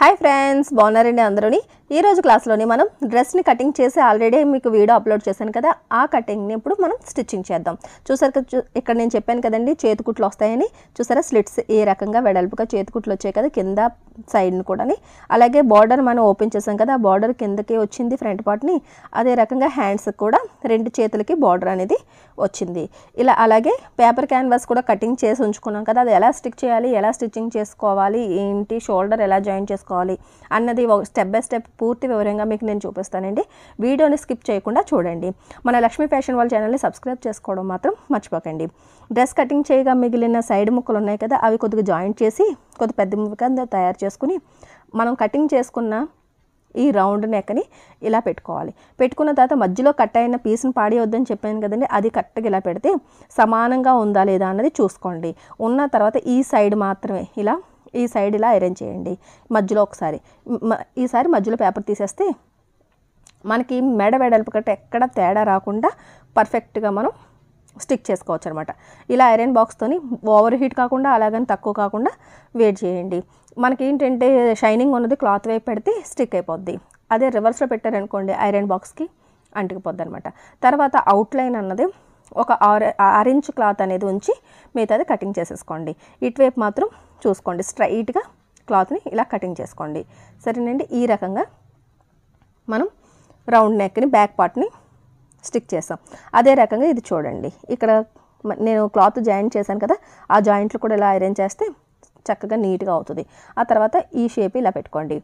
hi friends బాగున్నారండి అందరూని ఈరోజు క్లాస్లోని మనం డ్రెస్ని కటింగ్ చేసి ఆల్రెడీ మీకు వీడియో అప్లోడ్ చేశాను కదా ఆ కటింగ్ని ఇప్పుడు మనం స్టిచ్చింగ్ చేద్దాం చూసారు కదా ఇక్కడ నేను చెప్పాను కదండి చేతికుట్లు వస్తాయని చూసారా స్లిట్స్ ఏ రకంగా వెడల్పుగా చేతికుట్లు వచ్చాయి కదా కింద సైడ్ని కూడాని అలాగే బార్డర్ మనం ఓపెన్ చేసాం కదా ఆ బార్డర్ కిందకి వచ్చింది ఫ్రంట్ పార్ట్ని అదే రకంగా హ్యాండ్స్ కూడా రెండు చేతులకి బార్డర్ అనేది వచ్చింది ఇలా అలాగే పేపర్ క్యాన్వాస్ కూడా కటింగ్ చేసి ఉంచుకున్నాం కదా అది ఎలా స్టిక్ చేయాలి ఎలా స్టిచ్చింగ్ చేసుకోవాలి ఏంటి షోల్డర్ ఎలా జాయిన్ చేసుకోవాలి అన్నది స్టెప్ బై స్టెప్ పూర్తి వివరంగా మీకు నేను చూపిస్తానండి వీడియోని స్కిప్ చేయకుండా చూడండి మన లక్ష్మీ ఫ్యాషన్ వాళ్ళ ఛానల్ని సబ్స్క్రైబ్ చేసుకోవడం మాత్రం మర్చిపోకండి డ్రెస్ కటింగ్ చేయగా మిగిలిన సైడ్ ముక్కలు ఉన్నాయి కదా అవి కొద్దిగా జాయింట్ చేసి కొద్ది పెద్ద ముక్కగా తయారు చేసుకుని మనం కటింగ్ చేసుకున్న ఈ రౌండ్ నెక్కని ఇలా పెట్టుకోవాలి పెట్టుకున్న తర్వాత మధ్యలో కట్ అయిన పీస్ని పాడేయొద్దని చెప్పాను కదండి అది కరెక్ట్గా ఇలా పెడితే సమానంగా ఉందా లేదా అన్నది చూసుకోండి ఉన్న తర్వాత ఈ సైడ్ మాత్రమే ఇలా ఈ సైడ్ ఇలా ఐరన్ చేయండి మధ్యలో ఒకసారి ఈసారి మధ్యలో పేపర్ తీసేస్తే మనకి మెడ వెడల్పు కట్టే ఎక్కడ తేడా రాకుండా పర్ఫెక్ట్గా మనం స్టిక్ చేసుకోవచ్చు అనమాట ఇలా ఐరన్ బాక్స్తోని ఓవర్ హీట్ కాకుండా అలాగని తక్కువ కాకుండా వెయిట్ చేయండి మనకి ఏంటంటే షైనింగ్ ఉన్నది క్లాత్ వైపు పెడితే స్టిక్ అయిపోద్ది అదే రివర్స్లో పెట్టారనుకోండి ఐరన్ బాక్స్కి అంటుకుపోద్ది అనమాట తర్వాత అవుట్లైన్ అన్నది ఒక ఆరెంజ్ క్లాత్ అనేది ఉంచి మిగతాది కటింగ్ చేసేసుకోండి ఇటువైపు మాత్రం చూసుకోండి స్ట్రైట్గా క్లాత్ని ఇలా కటింగ్ చేసుకోండి సరేనండి ఈ రకంగా మనం రౌండ్ నెక్ని బ్యాక్ పార్ట్ని స్టిక్ చేసాం అదే రకంగా ఇది చూడండి ఇక్కడ నేను క్లాత్ జాయింట్ చేశాను కదా ఆ జాయింట్లు కూడా ఇలా అరేంజ్ చేస్తే చక్కగా నీట్గా అవుతుంది ఆ తర్వాత ఈ షేప్ ఇలా పెట్టుకోండి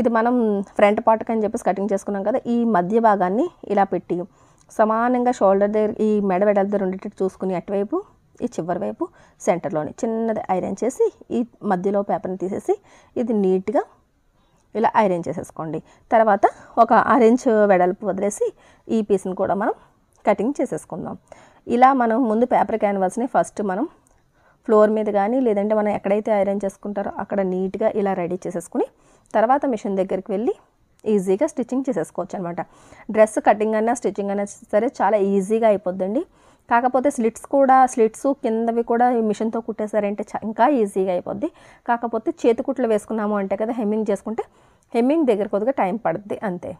ఇది మనం ఫ్రంట్ పార్ట్కి అని చెప్పేసి కటింగ్ చేసుకున్నాం కదా ఈ మధ్య భాగాన్ని ఇలా పెట్టి సమానంగా షోల్డర్ దగ్గర ఈ మెడ వెడల దగ్గర ఉండేటట్టు చూసుకుని అటువైపు ఈ చివరి వైపు సెంటర్లోని చిన్నది ఐరన్ చేసి ఈ మధ్యలో పేపర్ని తీసేసి ఇది నీట్గా ఇలా ఐరన్ చేసేసుకోండి తర్వాత ఒక ఆరెంజ్ వెడల్పు వదిలేసి ఈ పీస్ని కూడా మనం కటింగ్ చేసేసుకుందాం ఇలా మనం ముందు పేపర్ క్యాన్వాస్ని ఫస్ట్ మనం ఫ్లోర్ మీద కానీ లేదంటే మనం ఎక్కడైతే ఐరన్ చేసుకుంటారో అక్కడ నీట్గా ఇలా రెడీ చేసేసుకుని తర్వాత మిషన్ దగ్గరికి వెళ్ళి ఈజీగా స్టిచ్చింగ్ చేసేసుకోవచ్చు అనమాట డ్రెస్ కటింగ్ అయినా స్టిచ్చింగ్ అయినా సరే చాలా ఈజీగా అయిపోద్దండి కాకపోతే స్లిట్స్ కూడా స్లిట్స్ కిందవి కూడా మిషన్తో కుట్టేశారంటే ఇంకా ఈజీగా అయిపోద్ది కాకపోతే చేతికుట్లు వేసుకున్నాము అంటే కదా హెమ్మింగ్ చేసుకుంటే హెమ్మింగ్ దగ్గర కొద్దిగా టైం పడుద్ది అంతే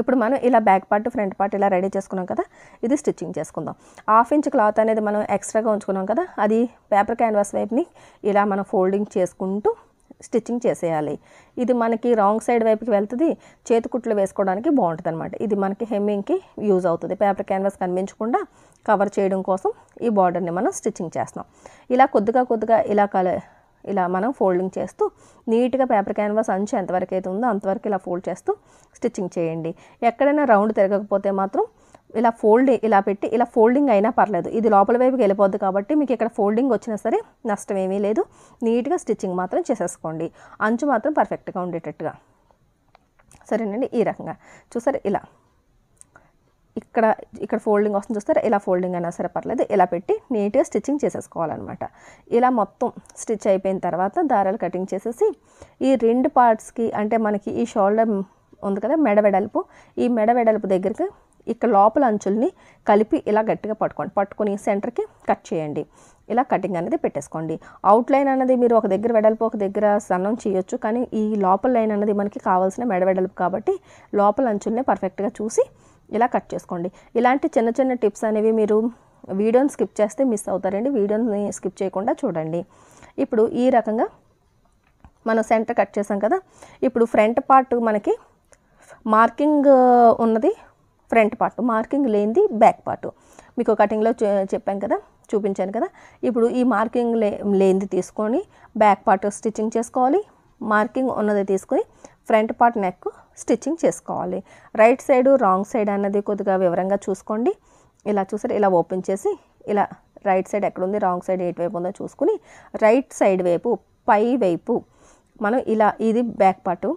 ఇప్పుడు మనం ఇలా బ్యాక్ పార్ట్ ఫ్రంట్ పార్ట్ ఇలా రెడీ చేసుకున్నాం కదా ఇది స్టిచ్చింగ్ చేసుకుందాం హాఫ్ ఇంచ్ క్లాత్ అనేది మనం ఎక్స్ట్రాగా ఉంచుకున్నాం కదా అది పేపర్ క్యాన్వాస్ వైపుని ఇలా మనం ఫోల్డింగ్ చేసుకుంటూ స్టిచ్చింగ్ చేసేయాలి ఇది మనకి రాంగ్ సైడ్ వైపుకి వెళ్తుంది చేతికుట్లు వేసుకోవడానికి బాగుంటుంది అనమాట ఇది మనకి హెమ్మింగ్కి యూజ్ అవుతుంది పేపర్ క్యాన్వాస్ కనిపించకుండా కవర్ చేయడం కోసం ఈ బార్డర్ని మనం స్టిచ్చింగ్ చేస్తాం ఇలా కొద్దిగా కొద్దిగా ఇలా కల ఇలా మనం ఫోల్డింగ్ చేస్తూ నీట్గా పేపర్ క్యాన్వాస్ అంచు ఎంతవరకు అయితే ఉందో అంతవరకు ఇలా ఫోల్డ్ చేస్తూ స్టిచ్చింగ్ చేయండి ఎక్కడైనా రౌండ్ తిరగకపోతే మాత్రం ఇలా ఫోల్డ్ ఇలా పెట్టి ఇలా ఫోల్డింగ్ అయినా పర్లేదు ఇది లోపల వైపుకి వెళ్ళిపోద్ది కాబట్టి మీకు ఇక్కడ ఫోల్డింగ్ వచ్చినా సరే నష్టం ఏమీ లేదు నీట్గా స్టిచ్చింగ్ మాత్రం చేసేసుకోండి అంచు మాత్రం పర్ఫెక్ట్గా ఉండేటట్టుగా సరేనండి ఈ రకంగా చూసారు ఇలా ఇక్కడ ఇక్కడ ఫోల్డింగ్ వస్తుంది చూస్తారా ఇలా ఫోల్డింగ్ అయినా సరే పర్లేదు ఇలా పెట్టి నీట్గా స్టిచ్చింగ్ చేసేసుకోవాలన్నమాట ఇలా మొత్తం స్టిచ్ అయిపోయిన తర్వాత దారాలు కటింగ్ చేసేసి ఈ రెండు పార్ట్స్కి అంటే మనకి ఈ షోల్డర్ ఉంది కదా మెడ వెడల్పు ఈ మెడ వెడల్పు దగ్గరికి ఇక్కడ లోపల అంచుల్ని కలిపి ఇలా గట్టిగా పట్టుకోండి పట్టుకొని సెంటర్కి కట్ చేయండి ఇలా కటింగ్ అనేది పెట్టేసుకోండి అవుట్ లైన్ అనేది మీరు ఒక దగ్గర వెడల్పు ఒక దగ్గర సన్నం చేయొచ్చు కానీ ఈ లోపల లైన్ అనేది మనకి కావాల్సిన మెడ వెడల్పు కాబట్టి లోపల అంచుల్ని పర్ఫెక్ట్గా చూసి ఇలా కట్ చేసుకోండి ఇలాంటి చిన్న చిన్న టిప్స్ అనేవి మీరు వీడియోని స్కిప్ చేస్తే మిస్ అవుతారండి వీడియోని స్కిప్ చేయకుండా చూడండి ఇప్పుడు ఈ రకంగా మనం సెంటర్ కట్ చేసాం కదా ఇప్పుడు ఫ్రంట్ పార్ట్ మనకి మార్కింగ్ ఉన్నది ఫ్రంట్ పార్ట్ మార్కింగ్ లేనిది బ్యాక్ పార్ట్ మీకు కటింగ్లో చెప్పాను కదా చూపించాను కదా ఇప్పుడు ఈ మార్కింగ్ లే లేనిది తీసుకొని బ్యాక్ పార్ట్ స్టిచ్చింగ్ చేసుకోవాలి మార్కింగ్ ఉన్నది తీసుకొని ఫ్రంట్ పార్ట్ నెక్ స్టిచ్చింగ్ చేసుకోవాలి రైట్ సైడ్ రాంగ్ సైడ్ అన్నది కొద్దిగా వివరంగా చూసుకోండి ఇలా చూసారు ఇలా ఓపెన్ చేసి ఇలా రైట్ సైడ్ ఎక్కడ ఉంది రాంగ్ సైడ్ వైపు ఉందో చూసుకుని రైట్ సైడ్ వైపు పై వైపు మనం ఇలా ఇది బ్యాక్ పార్టు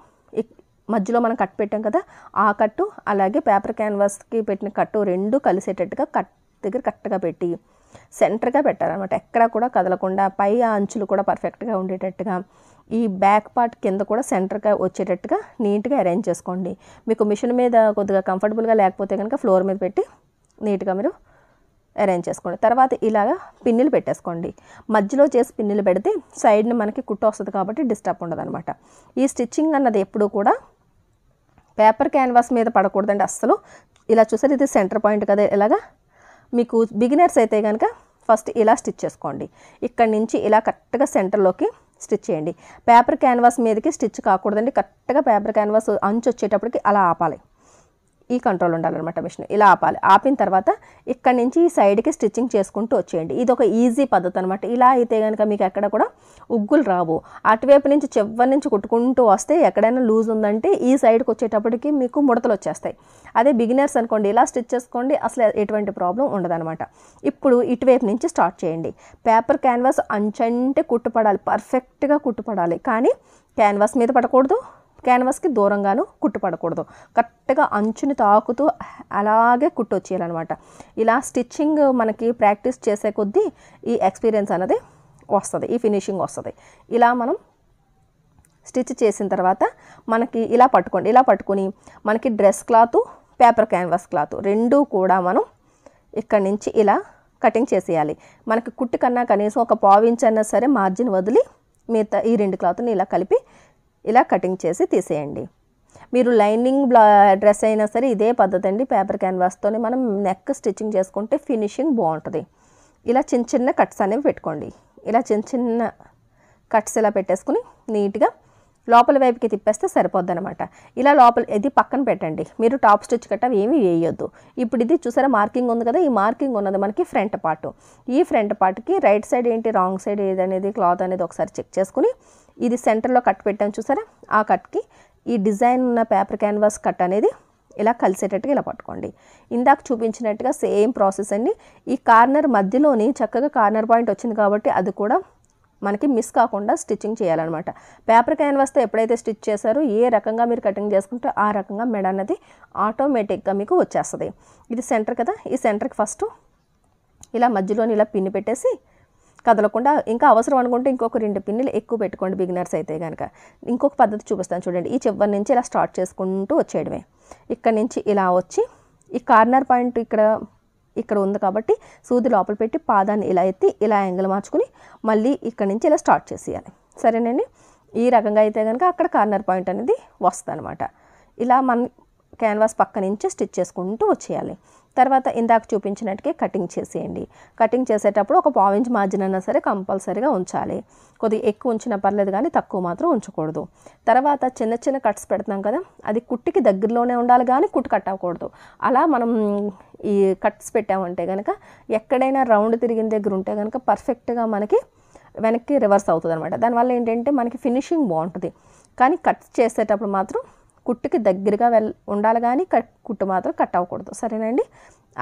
మధ్యలో మనం కట్ పెట్టాం కదా ఆ కట్టు అలాగే పేపర్ క్యాన్వాస్కి పెట్టిన కట్టు రెండు కలిసేటట్టుగా కట్ దగ్గర కరెక్ట్గా పెట్టి సెంటర్గా పెట్టారనమాట ఎక్కడా కూడా కదలకుండా పై అంచులు కూడా పర్ఫెక్ట్గా ఉండేటట్టుగా ఈ బ్యాక్ పార్ట్ కింద కూడా సెంటర్గా వచ్చేటట్టుగా నీట్గా అరేంజ్ చేసుకోండి మీకు మిషన్ మీద కొద్దిగా కంఫర్టబుల్గా లేకపోతే కనుక ఫ్లోర్ మీద పెట్టి నీట్గా మీరు అరేంజ్ చేసుకోండి తర్వాత ఇలాగా పిన్నులు పెట్టేసుకోండి మధ్యలో చేసి పిన్నులు పెడితే సైడ్ని మనకి కుట్టు వస్తుంది కాబట్టి డిస్టర్బ్ ఉండదు అనమాట ఈ స్టిచ్చింగ్ అన్నది ఎప్పుడూ కూడా పేపర్ క్యాన్వాస్ మీద పడకూడదండి అస్సలు ఇలా చూసారు ఇది సెంటర్ పాయింట్ కదా ఇలాగా మీకు బిగినర్స్ అయితే కనుక ఫస్ట్ ఇలా స్టిచ్ చేసుకోండి ఇక్కడ నుంచి ఇలా కరెక్ట్గా సెంటర్లోకి స్టిచ్ చేయండి పేపర్ క్యాన్వాస్ మీదకి స్టిచ్ కాకూడదండి కరెక్ట్గా పేపర్ క్యాన్వాస్ అంచు వచ్చేటప్పటికి అలా ఆపాలి ఈ కంట్రోల్ ఉండాలన్నమాట మిషన్ ఇలా ఆపాలి ఆపిన తర్వాత ఇక్కడ నుంచి ఈ సైడ్కి స్టిచ్చింగ్ చేసుకుంటూ వచ్చేయండి ఇది ఒక ఈజీ పద్ధతి అనమాట ఇలా అయితే కనుక మీకు ఎక్కడ కూడా ఉగ్గులు రావు అటువైపు నుంచి చివరి నుంచి కుట్టుకుంటూ వస్తే ఎక్కడైనా లూజ్ ఉందంటే ఈ సైడ్కి వచ్చేటప్పటికి మీకు ముడతలు వచ్చేస్తాయి అదే బిగినర్స్ అనుకోండి ఇలా స్టిచ్ చేసుకోండి అసలు ఎటువంటి ప్రాబ్లం ఉండదనమాట ఇప్పుడు ఇటువైపు నుంచి స్టార్ట్ చేయండి పేపర్ క్యాన్వాస్ అంచంటే కుట్టుపడాలి పర్ఫెక్ట్గా కుట్టుపడాలి కానీ క్యాన్వాస్ మీద పడకూడదు క్యాన్వాస్కి దూరంగాను కుట్టుపడకూడదు కరెక్ట్గా అంచుని తాకుతూ అలాగే కుట్టొచ్చేయాలన్నమాట ఇలా స్టిచ్చింగ్ మనకి ప్రాక్టీస్ చేసే కొద్దీ ఈ ఎక్స్పీరియన్స్ అనేది వస్తుంది ఈ ఫినిషింగ్ వస్తుంది ఇలా మనం స్టిచ్ చేసిన తర్వాత మనకి ఇలా పట్టుకోండి ఇలా పట్టుకొని మనకి dress cloth paper canvas cloth రెండు కూడా మనం ఇక్కడి నుంచి ఇలా కటింగ్ చేసేయాలి మనకి కుట్టు కన్నా కనీసం ఒక పావించైనా సరే మార్జిన్ వదిలి మిగతా ఈ రెండు క్లాత్ని ఇలా కలిపి ఇలా కటింగ్ చేసి తీసేయండి మీరు లైనింగ్ బ్లా డ్రెస్ అయినా సరే ఇదే పద్ధతి అండి పేపర్ క్యాన్వాస్తోనే మనం నెక్ స్టిచ్చింగ్ చేసుకుంటే ఫినిషింగ్ బాగుంటుంది ఇలా చిన్న చిన్న కట్స్ అనేవి పెట్టుకోండి ఇలా చిన్న చిన్న కట్స్ ఇలా పెట్టేసుకుని నీట్గా లోపల వైపుకి తిప్పేస్తే సరిపోద్ది అనమాట ఇలా లోపల ఇది పక్కన పెట్టండి మీరు టాప్ స్టిచ్ కట్ట ఏమీ వేయొద్దు ఇప్పుడు ఇది చూసారా మార్కింగ్ ఉంది కదా ఈ మార్కింగ్ ఉన్నది మనకి ఫ్రంట్ పార్ట్ ఈ ఫ్రంట్ పార్ట్కి రైట్ సైడ్ ఏంటి రాంగ్ సైడ్ ఏదనేది క్లాత్ అనేది ఒకసారి చెక్ చేసుకుని ఇది సెంటర్లో కట్ పెట్టాం చూసారా ఆ కట్కి ఈ డిజైన్ ఉన్న పేపర్ క్యాన్వాస్ కట్ అనేది ఇలా కలిసేటట్టుగా ఇలా పట్టుకోండి ఇందాక చూపించినట్టుగా సేమ్ ప్రాసెస్ అండి ఈ కార్నర్ మధ్యలోని చక్కగా కార్నర్ పాయింట్ వచ్చింది కాబట్టి అది కూడా మనకి మిస్ కాకుండా స్టిచ్చింగ్ చేయాలన్నమాట పేపర్ క్యాన్వాస్తో ఎప్పుడైతే స్టిచ్ చేశారో ఏ రకంగా మీరు కటింగ్ చేసుకుంటే ఆ రకంగా మెడ అన్నది ఆటోమేటిక్గా మీకు వచ్చేస్తుంది ఇది సెంటర్ కదా ఈ సెంటర్కి ఫస్ట్ ఇలా మధ్యలోని ఇలా పిన్ని పెట్టేసి కదలకుండా ఇంకా అవసరం అనుకుంటే ఇంకొక రెండు పిన్నులు ఎక్కువ పెట్టుకోండి బిగినర్స్ అయితే కనుక ఇంకొక పద్ధతి చూపిస్తాను చూడండి ఈ చివరి నుంచి ఇలా స్టార్ట్ చేసుకుంటూ వచ్చేయడమే ఇక్కడ నుంచి ఇలా వచ్చి ఈ కార్నర్ పాయింట్ ఇక్కడ ఇక్కడ ఉంది కాబట్టి సూది లోపల పెట్టి పాదాన్ని ఇలా ఎత్తి ఇలా యాంగిల్ మార్చుకుని మళ్ళీ ఇక్కడ నుంచి ఇలా స్టార్ట్ చేసేయాలి సరేనండి ఈ రకంగా అయితే కనుక అక్కడ కార్నర్ పాయింట్ అనేది వస్తుంది అనమాట ఇలా మన క్యాన్వాస్ పక్క నుంచి స్టిచ్ చేసుకుంటూ వచ్చేయాలి తర్వాత ఇందాక చూపించినట్టుగా కటింగ్ చేసేయండి కటింగ్ చేసేటప్పుడు ఒక పావించ్ మార్జిన్ అయినా సరే కంపల్సరీగా ఉంచాలి కొద్దిగా ఎక్కువ ఉంచినా పర్లేదు కానీ తక్కువ మాత్రం ఉంచకూడదు తర్వాత చిన్న చిన్న కట్స్ పెడతాం కదా అది కుట్టికి దగ్గరలోనే ఉండాలి కానీ కుట్టు కట్ అవ్వకూడదు అలా మనం ఈ కట్స్ పెట్టామంటే కనుక ఎక్కడైనా రౌండ్ తిరిగిన దగ్గర ఉంటే కనుక పర్ఫెక్ట్గా మనకి వెనక్కి రివర్స్ అవుతుంది అనమాట దానివల్ల ఏంటంటే మనకి ఫినిషింగ్ బాగుంటుంది కానీ కట్ చేసేటప్పుడు మాత్రం కుట్టుకి దగ్గరగా వెళ్ ఉండాలి కానీ కట్ కుట్టు మాత్రం కట్ అవ్వకూడదు సరేనండి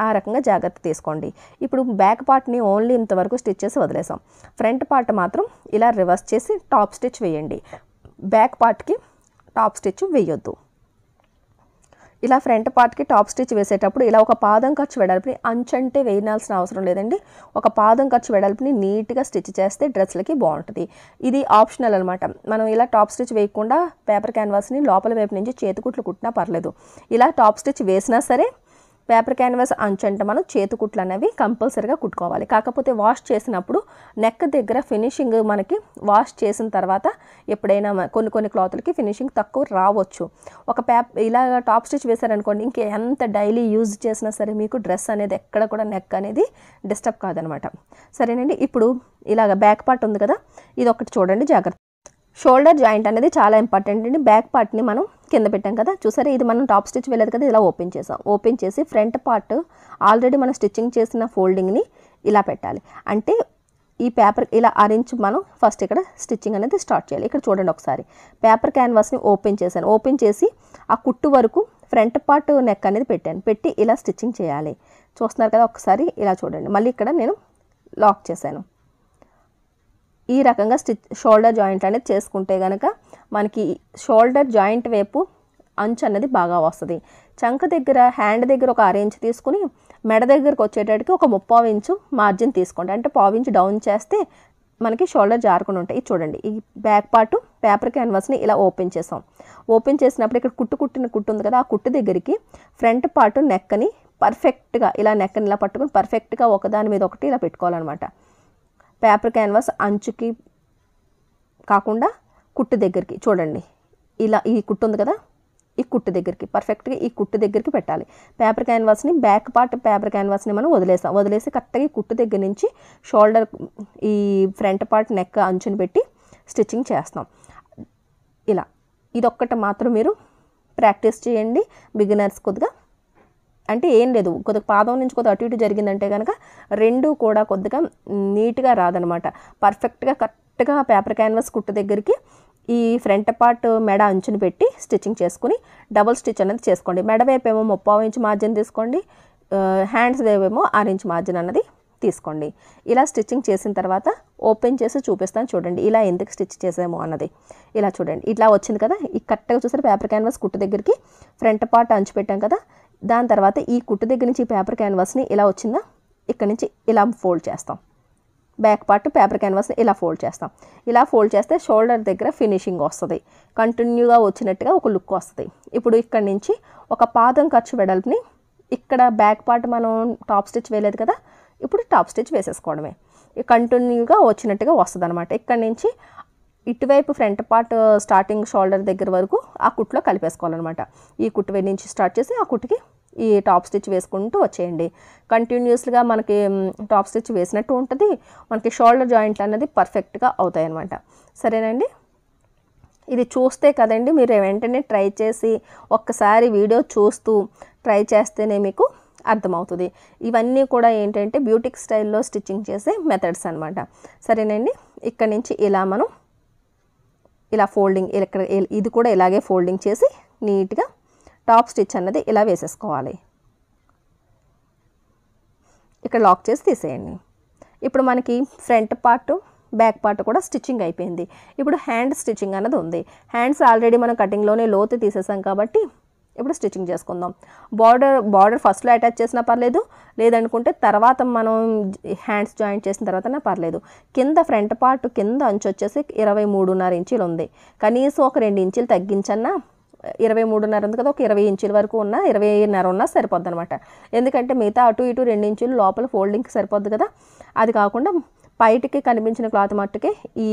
ఆ రకంగా జాగ్రత్త తీసుకోండి ఇప్పుడు బ్యాక్ పార్ట్ని ఓన్లీ ఇంతవరకు స్టిచ్ చేసి వదిలేసాం ఫ్రంట్ పార్ట్ మాత్రం ఇలా రివర్స్ చేసి టాప్ స్టిచ్ వేయండి బ్యాక్ పార్ట్కి టాప్ స్టిచ్ వేయొద్దు ఇలా ఫ్రంట్ పార్ట్కి టాప్ స్టిచ్ వేసేటప్పుడు ఇలా ఒక పాదం ఖర్చు వెడల్పుని అంచంటే వేయాల్సిన అవసరం లేదండి ఒక పాదం ఖర్చు వెడల్పుని నీట్గా స్టిచ్ చేస్తే డ్రెస్లకి బాగుంటుంది ఇది ఆప్షనల్ అనమాట మనం ఇలా టాప్ స్టిచ్ వేయకుండా పేపర్ క్యాన్వాస్ని లోపల వైపు నుంచి చేతికుట్లు కుట్టినా పర్లేదు ఇలా టాప్ స్టిచ్ వేసినా సరే పేపర్ క్యాన్వాస్ అంచంట మనం చేతికుట్లు అనేవి కంపల్సరీగా కుట్టుకోవాలి కాకపోతే వాష్ చేసినప్పుడు నెక్ దగ్గర ఫినిషింగ్ మనకి వాష్ చేసిన తర్వాత ఎప్పుడైనా కొన్ని కొన్ని క్లాత్లకి ఫినిషింగ్ తక్కువ రావచ్చు ఒక పేప ఇలా టాప్ స్టిచ్ వేశారనుకోండి ఇంకే ఎంత డైలీ యూజ్ చేసినా సరే మీకు డ్రెస్ అనేది ఎక్కడ కూడా నెక్ అనేది డిస్టర్బ్ కాదనమాట సరేనండి ఇప్పుడు ఇలాగ బ్యాక్ పార్ట్ ఉంది కదా ఇది ఒకటి చూడండి జాగ్రత్త షోల్డర్ జాయింట్ అనేది చాలా ఇంపార్టెంట్ అండి బ్యాక్ పార్ట్ని మనం కింద పెట్టాం కదా చూసారా ఇది మనం టాప్ స్టిచ్ వెళ్ళదు కదా ఇలా ఓపెన్ చేసాం ఓపెన్ చేసి ఫ్రంట్ పార్ట్ ఆల్రెడీ మనం స్టిచ్చింగ్ చేసిన ఫోల్డింగ్ని ఇలా పెట్టాలి అంటే ఈ పేపర్ ఇలా అరేంజ్ మనం ఫస్ట్ ఇక్కడ స్టిచ్చింగ్ అనేది స్టార్ట్ చేయాలి ఇక్కడ చూడండి ఒకసారి పేపర్ క్యాన్వాస్ని ఓపెన్ చేశాను ఓపెన్ చేసి ఆ కుట్టు వరకు ఫ్రంట్ పార్ట్ నెక్ అనేది పెట్టాను పెట్టి ఇలా స్టిచ్చింగ్ చేయాలి చూస్తున్నారు కదా ఒకసారి ఇలా చూడండి మళ్ళీ ఇక్కడ నేను లాక్ చేశాను ఈ రకంగా స్టిచ్ షోల్డర్ జాయింట్ అనేది చేసుకుంటే కనుక మనకి షోల్డర్ జాయింట్ వైపు అంచు అన్నది బాగా వస్తుంది చంక దగ్గర హ్యాండ్ దగ్గర ఒక అర ఇంచ్ తీసుకుని మెడ దగ్గరకు వచ్చేటట్టుకి ఒక ముప్పావు ఇంచు మార్జిన్ తీసుకోండి అంటే పావు ఇంచు డౌన్ చేస్తే మనకి షోల్డర్ జారుకుని ఉంటాయి చూడండి ఈ బ్యాక్ పార్ట్ పేపర్ క్యాన్వాస్ని ఇలా ఓపెన్ చేసాం ఓపెన్ చేసినప్పుడు ఇక్కడ కుట్టు కుట్టిన కుట్టు ఉంది కదా ఆ కుట్టు దగ్గరికి ఫ్రంట్ పార్ట్ నెక్కని పర్ఫెక్ట్గా ఇలా నెక్కని ఇలా పట్టుకుని పర్ఫెక్ట్గా ఒకదాని మీద ఒకటి ఇలా పెట్టుకోవాలన్నమాట పేపర్ క్యాన్వాస్ అంచుకి కాకుండా కుట్టు దగ్గరికి చూడండి ఇలా ఈ కుట్టు ఉంది కదా ఈ కుట్టు దగ్గరికి పర్ఫెక్ట్గా ఈ కుట్టు దగ్గరికి పెట్టాలి పేపర్ క్యాన్వాస్ని బ్యాక్ పార్ట్ పేపర్ క్యాన్వాస్ని మనం వదిలేస్తాం వదిలేసి కరెక్ట్గా ఈ కుట్టు దగ్గర నుంచి షోల్డర్ ఈ ఫ్రంట్ పార్ట్ నెక్ అంచుని పెట్టి స్టిచ్చింగ్ చేస్తాం ఇలా ఇదొక్కటి మాత్రం మీరు ప్రాక్టీస్ చేయండి బిగినర్స్ కొద్దిగా అంటే ఏం లేదు కొద్దిగా పాదం నుంచి కొద్దిగా అటు ఇటు జరిగిందంటే కనుక రెండు కూడా కొద్దిగా నీట్గా రాదనమాట పర్ఫెక్ట్గా కరెక్ట్గా పేపర్ క్యాన్వాస్ కుట్టు దగ్గరికి ఈ ఫ్రంట్ పార్ట్ మెడ అంచుని పెట్టి స్టిచ్చింగ్ చేసుకుని డబుల్ స్టిచ్ అనేది చేసుకోండి మెడ వైపు ఏమో ముప్పై ఇంచ్ మార్జిన్ తీసుకోండి హ్యాండ్స్ ఏమో ఆరు ఇంచ్ మార్జిన్ అన్నది తీసుకోండి ఇలా స్టిచ్చింగ్ చేసిన తర్వాత ఓపెన్ చేసి చూపిస్తాను చూడండి ఇలా ఎందుకు స్టిచ్ చేసాము అన్నది ఇలా చూడండి ఇట్లా వచ్చింది కదా ఈ కరెక్ట్గా చూసారు పేపర్ క్యాన్వాస్ కుట్టు దగ్గరికి ఫ్రంట్ పార్ట్ అంచు పెట్టాం కదా దాని తర్వాత ఈ కుట్టు దగ్గర నుంచి పేపర్ క్యాన్వాస్ని ఇలా వచ్చిందా ఇక్కడ నుంచి ఇలా ఫోల్డ్ చేస్తాం బ్యాక్ పార్ట్ పేపర్ క్యాన్వాస్ని ఇలా ఫోల్డ్ చేస్తాం ఇలా ఫోల్డ్ చేస్తే షోల్డర్ దగ్గర ఫినిషింగ్ వస్తుంది కంటిన్యూగా వచ్చినట్టుగా ఒక లుక్ వస్తుంది ఇప్పుడు ఇక్కడ నుంచి ఒక పాదం ఖర్చు వెడల్పుని ఇక్కడ బ్యాక్ పార్ట్ మనం టాప్ స్టిచ్ వేయలేదు కదా ఇప్పుడు టాప్ స్టిచ్ వేసేసుకోవడమే కంటిన్యూగా వచ్చినట్టుగా వస్తుంది అనమాట ఇక్కడ నుంచి ఇటువైపు ఫ్రంట్ పార్ట్ స్టార్టింగ్ షోల్డర్ దగ్గర వరకు ఆ కుట్లో కలిపేసుకోవాలన్నమాట ఈ కుట్టు నుంచి స్టార్ట్ చేసి ఆ కుట్టుకి ఈ టాప్ స్టిచ్ వేసుకుంటూ వచ్చేయండి కంటిన్యూస్గా మనకి టాప్ స్టిచ్ వేసినట్టు ఉంటుంది మనకి షోల్డర్ జాయింట్లు అనేది పర్ఫెక్ట్గా అవుతాయి సరేనండి ఇది చూస్తే కదండి మీరు వెంటనే ట్రై చేసి ఒక్కసారి వీడియో చూస్తూ ట్రై చేస్తేనే మీకు అర్థమవుతుంది ఇవన్నీ కూడా ఏంటంటే బ్యూటిక్ స్టైల్లో స్టిచ్చింగ్ చేసే మెథడ్స్ అనమాట సరేనండి ఇక్కడ నుంచి ఇలా మనం ఇలా ఫోల్డింగ్ ఇక్కడ ఇది కూడా ఇలాగే ఫోల్డింగ్ చేసి నీట్గా టాప్ స్టిచ్ అన్నది ఇలా వేసేసుకోవాలి ఇక్కడ లాక్ చేసి తీసేయండి ఇప్పుడు మనకి ఫ్రంట్ పార్ట్ బ్యాక్ పార్ట్ కూడా స్టిచ్చింగ్ అయిపోయింది ఇప్పుడు హ్యాండ్ స్టిచ్చింగ్ అన్నది ఉంది హ్యాండ్స్ ఆల్రెడీ మనం కటింగ్లోనే లోతు తీసేసాం కాబట్టి ఇప్పుడు స్టిచ్చింగ్ చేసుకుందాం బార్డర్ బార్డర్ ఫస్ట్లో అటాచ్ చేసినా పర్లేదు లేదనుకుంటే తర్వాత మనం హ్యాండ్స్ జాయింట్ చేసిన తర్వాతనే పర్లేదు కింద ఫ్రంట్ పార్ట్ కింద అంచు వచ్చేసి ఇరవై మూడున్నర ఇంచులు ఉంది కనీసం ఒక రెండు ఇంచులు తగ్గించన్నా ఇరవై మూడున్నర ఉంది కదా ఒక ఇరవై ఇంచుల వరకు ఉన్న ఇరవైన్నర ఉన్నా సరిపోద్ది అనమాట ఎందుకంటే మిగతా అటు ఇటు రెండు ఇంచులు లోపల ఫోల్డింగ్కి సరిపోద్ది కదా అది కాకుండా బయటికి కనిపించిన క్లాత్ మట్టుకే ఈ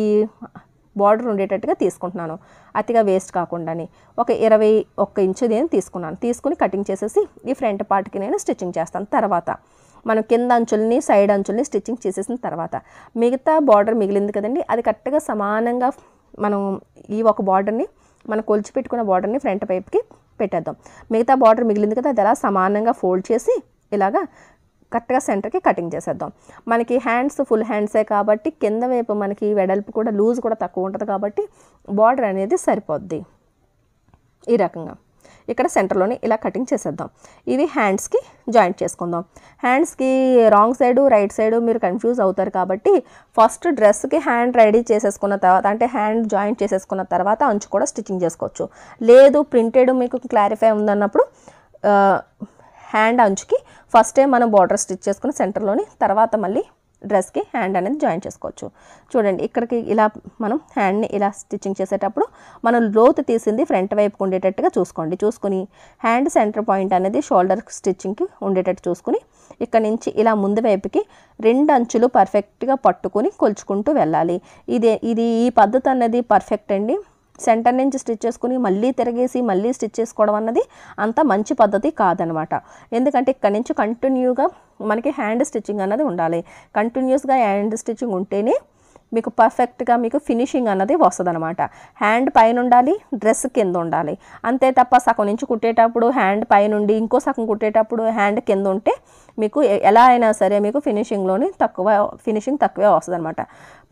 బార్డర్ ఉండేటట్టుగా తీసుకుంటున్నాను అతిగా వేస్ట్ కాకుండాని ఒక ఇరవై ఒక్క ఇంచు నేను తీసుకున్నాను తీసుకుని కటింగ్ చేసేసి ఈ ఫ్రంట్ పార్ట్కి నేను స్టిచ్చింగ్ చేస్తాను తర్వాత మనం కింద అంచుల్ని సైడ్ అంచుల్ని స్టిచ్చింగ్ చేసేసిన తర్వాత మిగతా బార్డర్ మిగిలింది కదండి అది కరెక్ట్గా సమానంగా మనం ఈ ఒక బార్డర్ని మనం కొలిచిపెట్టుకున్న బార్డర్ని ఫ్రంట్ పైప్కి పెట్టేద్దాం మిగతా బార్డర్ మిగిలింది కదా అది అలా సమానంగా ఫోల్డ్ చేసి ఇలాగా కరెక్ట్గా సెంటర్కి కటింగ్ చేసేద్దాం మనకి హ్యాండ్స్ ఫుల్ హ్యాండ్సే కాబట్టి కింద వైపు మనకి వెడల్పు కూడా లూజ్ కూడా తక్కువ ఉంటుంది కాబట్టి బార్డర్ అనేది సరిపోద్ది ఈ రకంగా ఇక్కడ సెంటర్లోనే ఇలా కటింగ్ చేసేద్దాం ఇవి హ్యాండ్స్కి జాయింట్ చేసుకుందాం హ్యాండ్స్కి రాంగ్ సైడు రైట్ సైడు మీరు కన్ఫ్యూజ్ అవుతారు కాబట్టి ఫస్ట్ డ్రెస్కి హ్యాండ్ రెడీ చేసేసుకున్న తర్వాత అంటే హ్యాండ్ జాయింట్ చేసేసుకున్న తర్వాత అంచు కూడా స్టిచ్చింగ్ చేసుకోవచ్చు లేదు ప్రింటెడ్ మీకు క్లారిఫై ఉందన్నప్పుడు హ్యాండ్ అంచుకి ఫస్ట్ మనం బార్డర్ స్టిచ్ చేసుకుని సెంటర్లోని తర్వాత మళ్ళీ డ్రెస్కి హ్యాండ్ అనేది జాయిన్ చేసుకోవచ్చు చూడండి ఇక్కడికి ఇలా మనం హ్యాండ్ని ఇలా స్టిచ్చింగ్ చేసేటప్పుడు మనం లోతు తీసింది ఫ్రంట్ వైపుకు ఉండేటట్టుగా చూసుకోండి చూసుకుని హ్యాండ్ సెంటర్ పాయింట్ అనేది షోల్డర్ స్టిచ్చింగ్కి ఉండేటట్టు చూసుకుని ఇక్కడ నుంచి ఇలా ముందు వైపుకి రెండు అంచులు పర్ఫెక్ట్గా పట్టుకుని కొలుచుకుంటూ వెళ్ళాలి ఇదే ఇది ఈ పద్ధతి అనేది పర్ఫెక్ట్ అండి సెంటర్ నుంచి స్టిచ్ చేసుకుని మళ్ళీ తిరగేసి మళ్ళీ స్టిచ్ చేసుకోవడం అన్నది అంత మంచి పద్ధతి కాదనమాట ఎందుకంటే ఇక్కడ నుంచి కంటిన్యూగా మనకి హ్యాండ్ స్టిచ్చింగ్ అన్నది ఉండాలి కంటిన్యూస్గా హ్యాండ్ స్టిచ్చింగ్ ఉంటేనే మీకు పర్ఫెక్ట్గా మీకు ఫినిషింగ్ అన్నది వస్తుంది అనమాట హ్యాండ్ పైన ఉండాలి డ్రెస్ కింద ఉండాలి అంతే తప్ప సగం నుంచి కుట్టేటప్పుడు హ్యాండ్ పైన ఉండి ఇంకో సగం కుట్టేటప్పుడు హ్యాండ్ కింద ఉంటే మీకు ఎలా అయినా సరే మీకు ఫినిషింగ్లోని తక్కువ ఫినిషింగ్ తక్కువే వస్తుంది అనమాట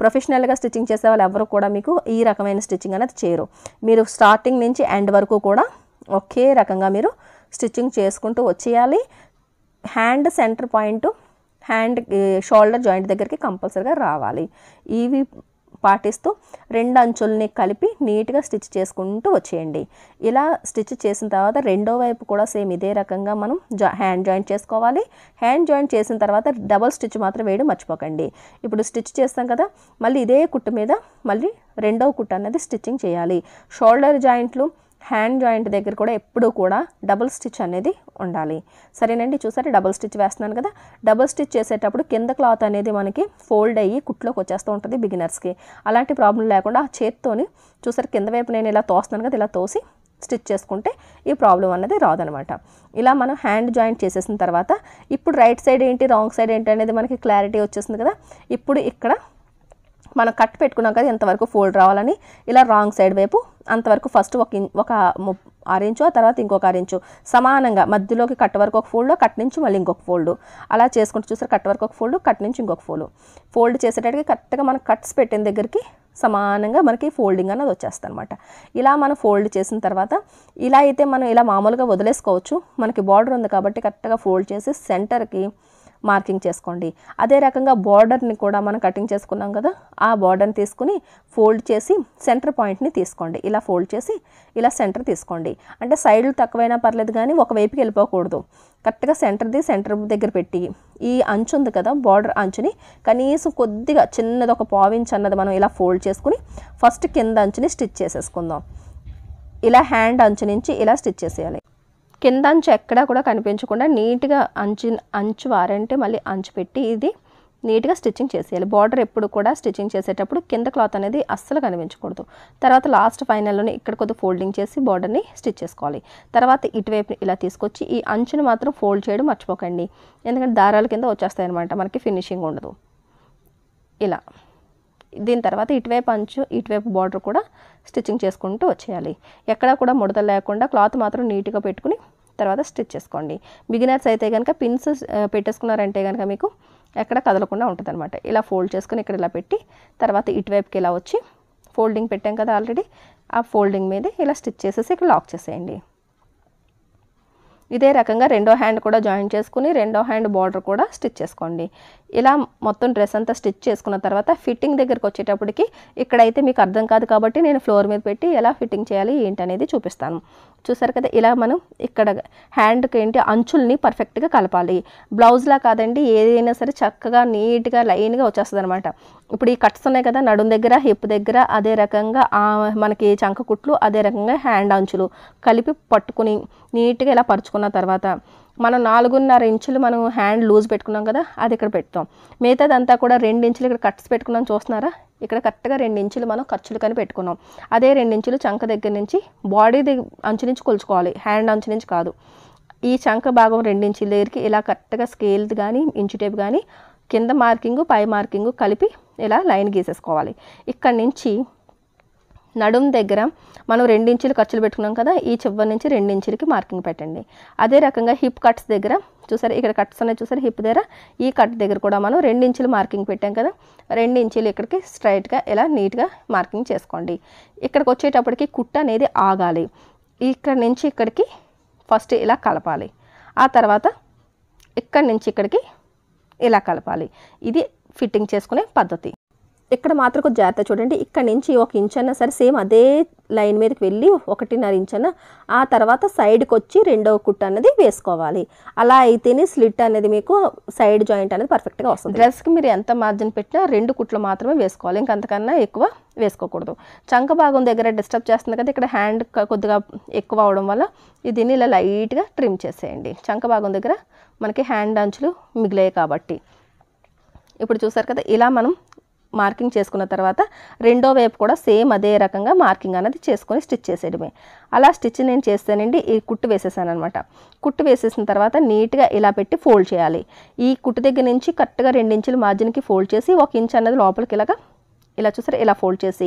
ప్రొఫెషనల్గా స్టిచ్చింగ్ చేసే వాళ్ళు ఎవరు కూడా మీకు ఈ రకమైన స్టిచ్చింగ్ అనేది చేయరు మీరు స్టార్టింగ్ నుంచి ఎండ్ వరకు కూడా ఒకే రకంగా మీరు స్టిచ్చింగ్ చేసుకుంటూ వచ్చేయాలి hand center point hand shoulder joint దగ్గరికి కంపల్సరీగా రావాలి ఇవి పాటిస్తూ రెండు అంచుల్ని కలిపి నీట్గా స్టిచ్ చేసుకుంటూ వచ్చేయండి ఇలా స్టిచ్ చేసిన తర్వాత రెండో వైపు కూడా సేమ్ ఇదే రకంగా మనం హ్యాండ్ జాయింట్ చేసుకోవాలి హ్యాండ్ జాయింట్ చేసిన తర్వాత డబల్ స్టిచ్ మాత్రం వేయడం మర్చిపోకండి ఇప్పుడు స్టిచ్ చేస్తాం కదా మళ్ళీ ఇదే కుట్టు మీద మళ్ళీ రెండో కుట్టు అనేది స్టిచ్చింగ్ చేయాలి షోల్డర్ జాయింట్లు హ్యాండ్ జాయింట్ దగ్గర కూడా ఎప్పుడూ కూడా డబుల్ స్టిచ్ అనేది ఉండాలి సరేనండి చూసారా డబుల్ స్టిచ్ వేస్తున్నాను కదా డబుల్ స్టిచ్ చేసేటప్పుడు కింద క్లాత్ అనేది మనకి ఫోల్డ్ అయ్యి కుట్లోకి వచ్చేస్తూ ఉంటుంది బిగినర్స్కి అలాంటి ప్రాబ్లం లేకుండా ఆ చేత్తోని చూసారు కింద వైపు నేను ఇలా తోస్తున్నాను కదా ఇలా తోసి స్టిచ్ చేసుకుంటే ఈ ప్రాబ్లం అనేది రాదనమాట ఇలా మనం హ్యాండ్ జాయింట్ చేసేసిన తర్వాత ఇప్పుడు రైట్ సైడ్ ఏంటి రాంగ్ సైడ్ ఏంటి అనేది మనకి క్లారిటీ వచ్చేసింది కదా ఇప్పుడు ఇక్కడ మనం కట్ పెట్టుకున్నాం కదా ఎంతవరకు ఫోల్డ్ రావాలని ఇలా రాంగ్ సైడ్ వైపు అంతవరకు ఫస్ట్ ఒక ఒక ఆరించు ఆ తర్వాత ఇంకొక ఆరించు సమానంగా మధ్యలోకి కట్ వరకు ఒక ఫోల్డ్ కట్ నుంచి మళ్ళీ ఇంకొక ఫోల్డ్ అలా చేసుకుంటూ చూస్తారు కట్ వరకు ఒక ఫోల్డ్ కట్ నుంచి ఇంకొక ఫోల్డ్ ఫోల్డ్ చేసేటట్టు కరెక్ట్గా మనం కట్స్ పెట్టిన దగ్గరికి సమానంగా మనకి ఫోల్డింగ్ అనేది వచ్చేస్తనమాట అనమాట ఇలా మనం ఫోల్డ్ చేసిన తర్వాత ఇలా అయితే మనం ఇలా మామూలుగా వదిలేసుకోవచ్చు మనకి బార్డర్ ఉంది కాబట్టి కరెక్ట్గా ఫోల్డ్ చేసి సెంటర్కి మార్కింగ్ చేసుకోండి అదే రకంగా బార్డర్ని కూడా మనం కటింగ్ చేసుకున్నాం కదా ఆ బార్డర్ని తీసుకుని ఫోల్డ్ చేసి సెంటర్ పాయింట్ని తీసుకోండి ఇలా ఫోల్డ్ చేసి ఇలా సెంటర్ తీసుకోండి అంటే సైడ్లు తక్కువైనా పర్లేదు కానీ ఒకవైపుకి వెళ్ళిపోకూడదు కరెక్ట్గా సెంటర్ది సెంటర్ దగ్గర పెట్టి ఈ అంచు ఉంది కదా బార్డర్ అంచుని కనీసం కొద్దిగా చిన్నది ఒక పావించ్ అన్నది మనం ఇలా ఫోల్డ్ చేసుకుని ఫస్ట్ కింద అంచుని స్టిచ్ చేసేసుకుందాం ఇలా హ్యాండ్ అంచు నుంచి ఇలా స్టిచ్ చేసేయాలి కింద అంచు ఎక్కడా కూడా కనిపించకుండా నీట్గా అంచు అంచు వారంటే మళ్ళీ అంచు పెట్టి ఇది నీట్గా స్టిచ్చింగ్ చేసేయాలి బార్డర్ ఎప్పుడు కూడా స్టిచ్చింగ్ చేసేటప్పుడు కింద క్లాత్ అనేది అస్సలు కనిపించకూడదు తర్వాత లాస్ట్ ఫైనల్లోనే ఇక్కడ కొద్ది ఫోల్డింగ్ చేసి బార్డర్ని స్టిచ్ చేసుకోవాలి తర్వాత ఇటువైపు ఇలా తీసుకొచ్చి ఈ అంచును మాత్రం ఫోల్డ్ చేయడం మర్చిపోకండి ఎందుకంటే దారాల కింద వచ్చేస్తాయి అనమాట మనకి ఫినిషింగ్ ఉండదు ఇలా దీని తర్వాత ఇటువైపు అంచు ఇటువైపు బార్డర్ కూడా స్టిచ్చింగ్ చేసుకుంటూ వచ్చేయాలి ఎక్కడా కూడా ముడతలు లేకుండా క్లాత్ మాత్రం నీట్గా పెట్టుకుని తర్వాత స్టిచ్ చేసుకోండి బిగినర్స్ అయితే కనుక పిన్స్ పెట్టేసుకున్నారంటే కనుక మీకు ఎక్కడ కదలకుండా ఉంటుంది అనమాట ఇలా ఫోల్డ్ చేసుకుని ఇక్కడ ఇలా పెట్టి తర్వాత ఇటువైపుకి ఇలా వచ్చి ఫోల్డింగ్ పెట్టాం కదా ఆల్రెడీ ఆ ఫోల్డింగ్ మీద ఇలా స్టిచ్ చేసేసి ఇక్కడ లాక్ చేసేయండి ఇదే రకంగా రెండో హ్యాండ్ కూడా జాయిన్ చేసుకుని రెండో హ్యాండ్ బార్డర్ కూడా స్టిచ్ చేసుకోండి ఇలా మొత్తం డ్రెస్ అంతా స్టిచ్ చేసుకున్న తర్వాత ఫిట్టింగ్ దగ్గరకు వచ్చేటప్పటికి ఇక్కడైతే మీకు అర్థం కాదు కాబట్టి నేను ఫ్లోర్ మీద పెట్టి ఎలా ఫిట్టింగ్ చేయాలి ఏంటనేది చూపిస్తాను చూసారు కదా ఇలా మనం ఇక్కడ హ్యాండ్కి ఏంటి అంచుల్ని పర్ఫెక్ట్గా కలపాలి బ్లౌజ్లా కాదండి ఏదైనా సరే చక్కగా నీట్గా లైన్గా వచ్చేస్తుంది అనమాట ఇప్పుడు ఈ కట్స్ ఉన్నాయి కదా నడుం దగ్గర హిప్ దగ్గర అదే రకంగా మనకి చంక కుట్లు అదే రకంగా హ్యాండ్ అంచులు కలిపి పట్టుకుని నీట్గా ఇలా పరుచుకున్న తర్వాత మనం నాలుగున్నర ఇంచులు మనం హ్యాండ్ లూజ్ పెట్టుకున్నాం కదా అది ఇక్కడ పెడతాం మిగతాదంతా కూడా రెండు ఇంచులు ఇక్కడ కట్స్ పెట్టుకున్నాం చూస్తున్నారా ఇక్కడ కరెక్ట్గా రెండు ఇంచులు మనం ఖర్చులు కానీ పెట్టుకున్నాం అదే రెండు ఇంచులు చంక దగ్గర నుంచి బాడీ అంచు నుంచి కొలుచుకోవాలి హ్యాండ్ అంచు నుంచి కాదు ఈ చంక భాగం ఇంచుల దగ్గరికి ఇలా కరెక్ట్గా స్కేల్ కానీ ఇంచు టేప్ కానీ కింద మార్కింగు పై మార్కింగు కలిపి ఇలా లైన్ గీసేసుకోవాలి ఇక్కడ నుంచి నడుం దగ్గర మనం రెండించులు ఖర్చులు పెట్టుకున్నాం కదా ఈ చివరి నుంచి రెండించులకి మార్కింగ్ పెట్టండి అదే రకంగా హిప్ కట్స్ దగ్గర చూసారు ఇక్కడ కట్స్ అనేది చూసారు హిప్ దగ్గర ఈ కట్ దగ్గర కూడా మనం రెండించులు మార్కింగ్ పెట్టాం కదా రెండించులు ఇక్కడికి స్ట్రైట్గా ఇలా నీట్గా మార్కింగ్ చేసుకోండి ఇక్కడికి వచ్చేటప్పటికి కుట్ట అనేది ఆగాలి ఇక్కడ నుంచి ఇక్కడికి ఫస్ట్ ఇలా కలపాలి ఆ తర్వాత ఇక్కడి నుంచి ఇక్కడికి ఇలా కలపాలి ఇది ఫిట్టింగ్ చేసుకునే పద్ధతి ఇక్కడ మాత్రం కొద్ది జాగ్రత్త చూడండి ఇక్కడ నుంచి ఒక ఇంచ్ అన్న సరే సేమ్ అదే లైన్ మీదకి వెళ్ళి ఒకటిన్నర ఇంచ్ అన్న ఆ తర్వాత సైడ్కి వచ్చి రెండవ కుట్టు అనేది వేసుకోవాలి అలా అయితేనే స్లిట్ అనేది మీకు సైడ్ జాయింట్ అనేది పర్ఫెక్ట్గా వస్తుంది డ్రెస్కి మీరు ఎంత మార్జిన్ పెట్టినా రెండు కుట్లు మాత్రమే వేసుకోవాలి ఇంకంతకన్నా ఎక్కువ వేసుకోకూడదు చంక భాగం దగ్గర డిస్టర్బ్ చేస్తుంది కదా ఇక్కడ హ్యాండ్ కొద్దిగా ఎక్కువ అవడం వల్ల దీన్ని ఇలా లైట్గా ట్రిమ్ చేసేయండి చంక భాగం దగ్గర మనకి హ్యాండ్ అంచులు మిగిలాయి కాబట్టి ఇప్పుడు చూసారు కదా ఇలా మనం మార్కింగ్ చేసుకున్న తర్వాత రెండో వైపు కూడా సేమ్ అదే రకంగా మార్కింగ్ అనేది చేసుకొని స్టిచ్ చేసేయడమే అలా స్టిచ్ నేను చేస్తానండి ఈ కుట్టు వేసేసాను అనమాట కుట్టు వేసేసిన తర్వాత నీట్గా ఇలా పెట్టి ఫోల్డ్ చేయాలి ఈ కుట్టు దగ్గర నుంచి కరెక్ట్గా రెండించులు మార్జిన్కి ఫోల్డ్ చేసి ఒక ఇంచ్ అనేది లోపలికి ఇలాగా ఇలా చూసారు ఇలా ఫోల్డ్ చేసి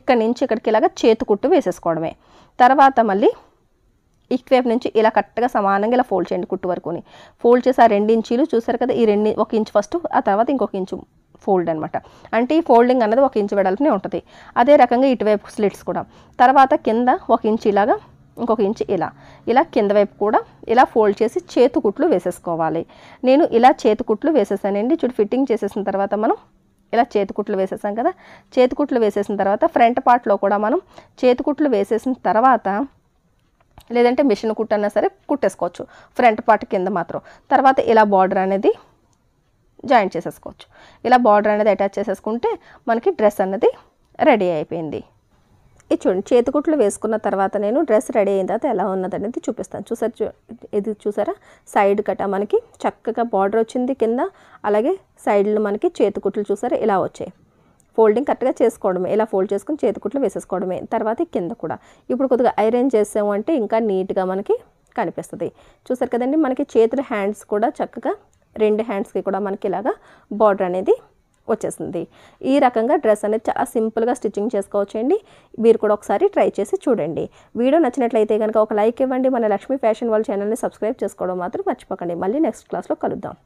ఇక్కడ నుంచి ఇక్కడికి ఇలాగ చేతు కుట్టు వేసేసుకోవడమే తర్వాత మళ్ళీ వైపు నుంచి ఇలా కరెక్ట్గా సమానంగా ఇలా ఫోల్డ్ చేయండి కుట్టు వరకుని ఫోల్డ్ చేసి ఆ రెండు ఇంచీలు చూసారు కదా ఈ రెండు ఒక ఇంచు ఫస్ట్ ఆ తర్వాత ఇంకొక ఇంచు ఫోల్డ్ అనమాట అంటే ఈ ఫోల్డింగ్ అనేది ఒక ఇంచు వెడల్పునే ఉంటుంది అదే రకంగా ఇటువైపు స్లిట్స్ కూడా తర్వాత కింద ఒక ఇంచు ఇలాగా ఇంకొక ఇంచు ఇలా ఇలా కింద వైపు కూడా ఇలా ఫోల్డ్ చేసి చేతుకుట్లు వేసేసుకోవాలి నేను ఇలా చేతుకుట్లు వేసేసానండి చూడు ఫిట్టింగ్ చేసేసిన తర్వాత మనం ఇలా చేతికుట్లు వేసేసాం కదా చేతికుట్లు వేసేసిన తర్వాత ఫ్రంట్ పార్ట్లో కూడా మనం చేతికుట్లు వేసేసిన తర్వాత లేదంటే మిషన్ కుట్టన్నా సరే కుట్టేసుకోవచ్చు ఫ్రంట్ పార్ట్ కింద మాత్రం తర్వాత ఇలా బార్డర్ అనేది జాయింట్ చేసేసుకోవచ్చు ఇలా బార్డర్ అనేది అటాచ్ చేసేసుకుంటే మనకి డ్రెస్ అన్నది రెడీ అయిపోయింది ఇది చూడండి చేతికుట్లు వేసుకున్న తర్వాత నేను డ్రెస్ రెడీ అయిన తర్వాత ఎలా ఉన్నదనేది చూపిస్తాను చూసారు ఇది చూసారా సైడ్ కట్ట మనకి చక్కగా బార్డర్ వచ్చింది కింద అలాగే సైడ్లు మనకి చేతికుట్లు చూసారా ఇలా వచ్చాయి ఫోల్డింగ్ కరెక్ట్గా చేసుకోవడమే ఇలా ఫోల్డ్ చేసుకుని చేతికుట్లు వేసేసుకోవడమే తర్వాత కింద కూడా ఇప్పుడు కొద్దిగా ఐరన్ చేసాము అంటే ఇంకా నీట్గా మనకి కనిపిస్తుంది చూసారు కదండి మనకి చేతుల హ్యాండ్స్ కూడా చక్కగా రెండు హ్యాండ్స్కి కూడా మనకి ఇలాగా బార్డర్ అనేది వచ్చేసింది ఈ రకంగా డ్రెస్ అనేది చాలా సింపుల్గా స్టిచ్చింగ్ చేసుకోవచ్చు అండి మీరు కూడా ఒకసారి ట్రై చేసి చూడండి వీడియో నచ్చినట్లయితే కనుక ఒక లైక్ ఇవ్వండి మన లక్ష్మీ ఫ్యాషన్ వాళ్ళ ఛానల్ని సబ్స్క్రైబ్ చేసుకోవడం మాత్రం మర్చిపోకండి మళ్ళీ నెక్స్ట్ క్లాస్లో కలుద్దాం